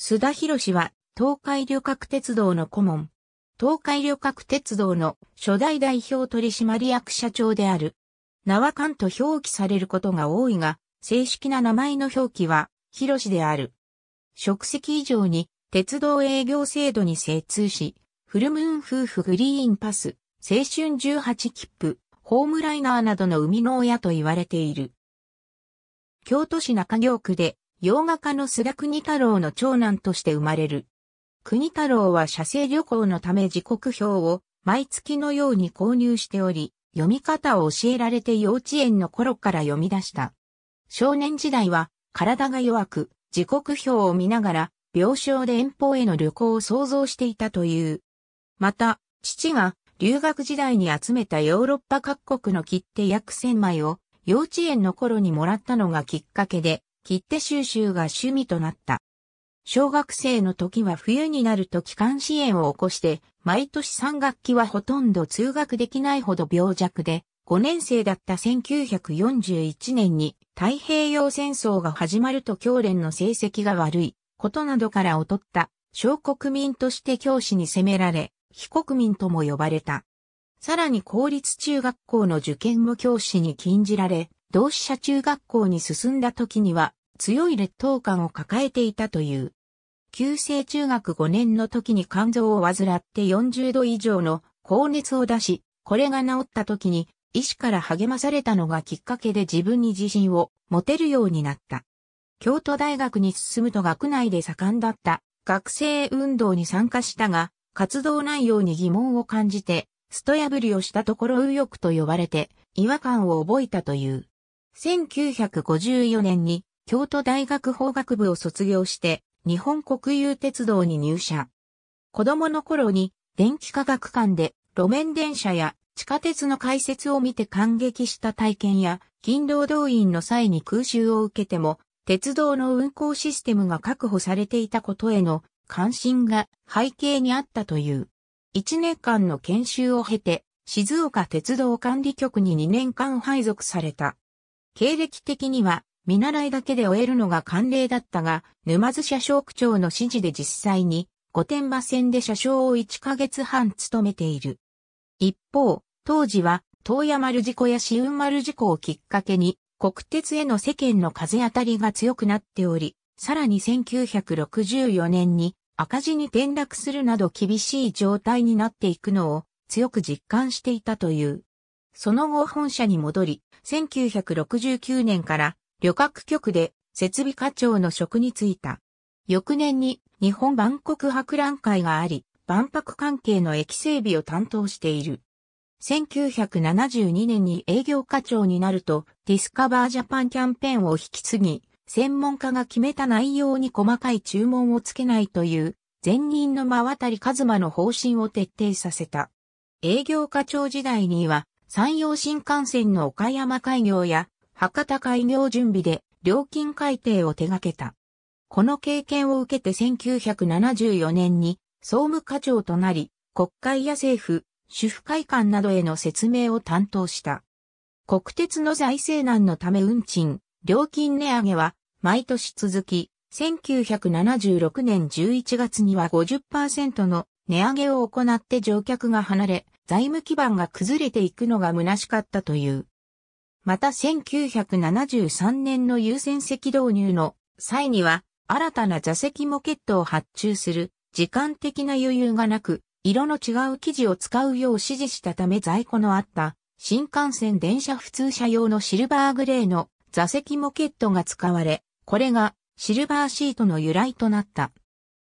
須田博士は、東海旅客鉄道の顧問。東海旅客鉄道の初代代表取締役社長である。名は関と表記されることが多いが、正式な名前の表記は、博志である。職責以上に、鉄道営業制度に精通し、フルムーン夫婦グリーンパス、青春18切符、ホームライナーなどの生みの親と言われている。京都市中京区で洋画家の須田国太郎の長男として生まれる。国太郎は写生旅行のため時刻表を毎月のように購入しており、読み方を教えられて幼稚園の頃から読み出した。少年時代は体が弱く、時刻表を見ながら病床で遠方への旅行を想像していたという。また、父が留学時代に集めたヨーロッパ各国の切手約千枚を幼稚園の頃にもらったのがきっかけで、切手収集が趣味となった。小学生の時は冬になると帰還支援を起こして、毎年3学期はほとんど通学できないほど病弱で、5年生だった1941年に太平洋戦争が始まると教練の成績が悪いことなどから劣った小国民として教師に責められ、非国民とも呼ばれた。さらに公立中学校の受験も教師に禁じられ、同志社中学校に進んだ時には、強い劣等感を抱えていたという。旧制中学5年の時に肝臓を患って40度以上の高熱を出し、これが治った時に医師から励まされたのがきっかけで自分に自信を持てるようになった。京都大学に進むと学内で盛んだった学生運動に参加したが、活動内容に疑問を感じて、スト破りをしたところ右翼と呼ばれて違和感を覚えたという。1954年に京都大学法学部を卒業して、日本国有鉄道に入社。子供の頃に、電気科学館で、路面電車や地下鉄の開設を見て感激した体験や、勤労動員の際に空襲を受けても、鉄道の運行システムが確保されていたことへの関心が背景にあったという。1年間の研修を経て、静岡鉄道管理局に2年間配属された。経歴的には、見習いだけで終えるのが慣例だったが、沼津車掌区長の指示で実際に、御殿場線で車掌を1ヶ月半務めている。一方、当時は、東山丸事故や紫雲丸事故をきっかけに、国鉄への世間の風当たりが強くなっており、さらに1964年に赤字に転落するなど厳しい状態になっていくのを強く実感していたという。その後本社に戻り、1969年から旅客局で設備課長の職に就いた。翌年に日本万国博覧会があり、万博関係の駅整備を担当している。1972年に営業課長になると、ディスカバージャパンキャンペーンを引き継ぎ、専門家が決めた内容に細かい注文をつけないという、前任の真渡り一馬の方針を徹底させた。営業課長時代には、山陽新幹線の岡山開業や、博多開業準備で料金改定を手掛けた。この経験を受けて1974年に総務課長となり、国会や政府、主婦会館などへの説明を担当した。国鉄の財政難のため運賃、料金値上げは毎年続き、1976年11月には50%の値上げを行って乗客が離れ、財務基盤が崩れていくのが虚しかったという。また1973年の優先席導入の際には、新たな座席モケットを発注する時間的な余裕がなく、色の違う生地を使うよう指示したため在庫のあった新幹線電車普通車用のシルバーグレーの座席モケットが使われ、これがシルバーシートの由来となった。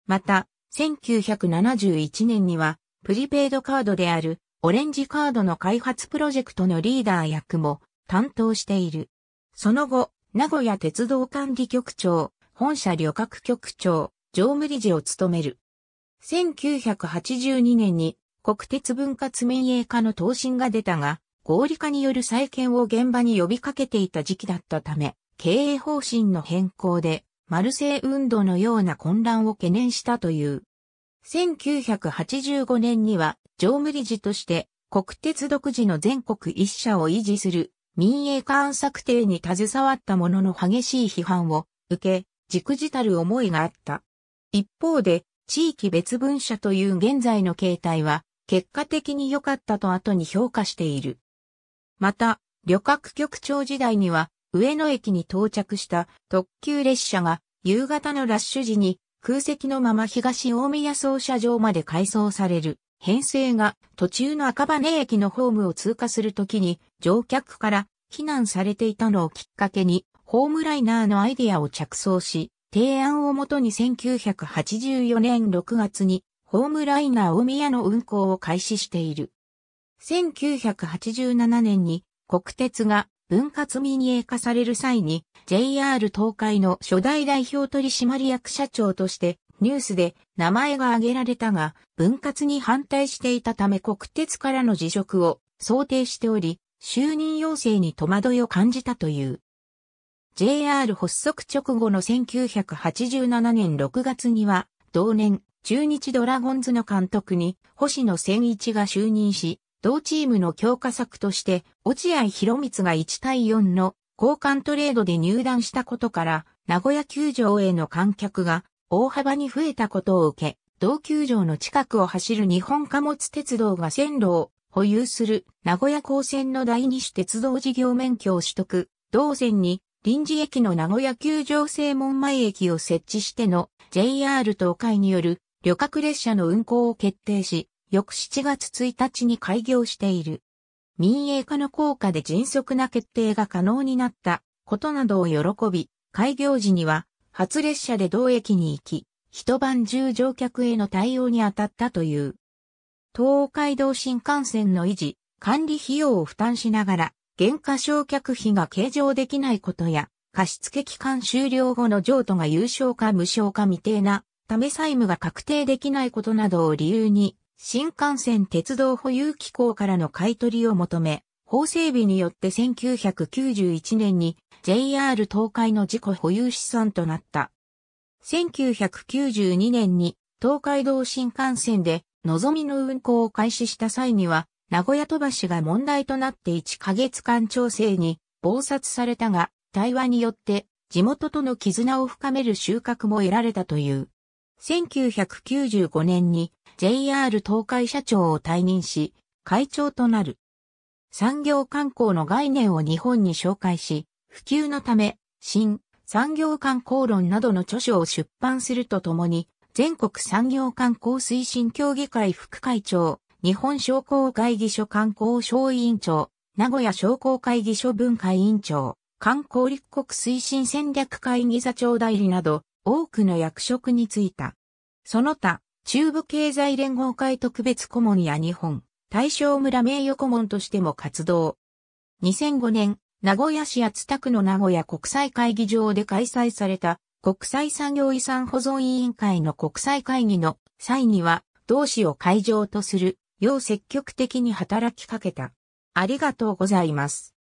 また、1971年にはプリペイドカードであるオレンジカードの開発プロジェクトのリーダー役も担当している。その後、名古屋鉄道管理局長、本社旅客局長、常務理事を務める。1982年に国鉄分割民営化の答申が出たが、合理化による再建を現場に呼びかけていた時期だったため、経営方針の変更で、マルセイ運動のような混乱を懸念したという。1985年には常務理事として国鉄独自の全国一社を維持する民営化案策定に携わったものの激しい批判を受け、軸自たる思いがあった。一方で、地域別分社という現在の形態は、結果的に良かったと後に評価している。また、旅客局長時代には、上野駅に到着した特急列車が、夕方のラッシュ時に空席のまま東大宮総車場まで改装される。編成が途中の赤羽駅のホームを通過するときに乗客から避難されていたのをきっかけにホームライナーのアイデアを着想し、提案をもとに1984年6月にホームライナー大宮の運行を開始している。1987年に国鉄が分割民営化される際に JR 東海の初代代表取締役社長としてニュースで名前が挙げられたが、分割に反対していたため国鉄からの辞職を想定しており、就任要請に戸惑いを感じたという。JR 発足直後の1987年6月には、同年、中日ドラゴンズの監督に星野千一が就任し、同チームの強化策として、落合博光が1対4の交換トレードで入団したことから、名古屋球場への観客が大幅に増えたことを受け、同球場の近くを走る日本貨物鉄道が線路を保有する名古屋高線の第二種鉄道事業免許を取得、同線に臨時駅の名古屋球場正門前駅を設置しての JR 東海による旅客列車の運行を決定し、翌7月1日に開業している。民営化の効果で迅速な決定が可能になったことなどを喜び、開業時には初列車で同駅に行き、一晩中乗客への対応に当たったという。東海道新幹線の維持、管理費用を負担しながら、減価償却費が計上できないことや、貸付期間終了後の譲渡が有償か無償か未定な、ため債務が確定できないことなどを理由に、新幹線鉄道保有機構からの買取を求め、法整備によって1991年に JR 東海の自己保有資産となった。1992年に東海道新幹線で望みの運行を開始した際には、名古屋飛ばしが問題となって1ヶ月間調整に暴殺されたが、対話によって地元との絆を深める収穫も得られたという。1995年に JR 東海社長を退任し、会長となる。産業観光の概念を日本に紹介し、普及のため、新産業観光論などの著書を出版するとともに、全国産業観光推進協議会副会長、日本商工会議所観光省委員長、名古屋商工会議所分会委員長、観光立国推進戦略会議座長代理など、多くの役職に就いた。その他、中部経済連合会特別顧問や日本、大正村名誉顧問としても活動。2005年、名古屋市厚田区の名古屋国際会議場で開催された国際産業遺産保存委員会の国際会議の際には、同市を会場とするよう積極的に働きかけた。ありがとうございます。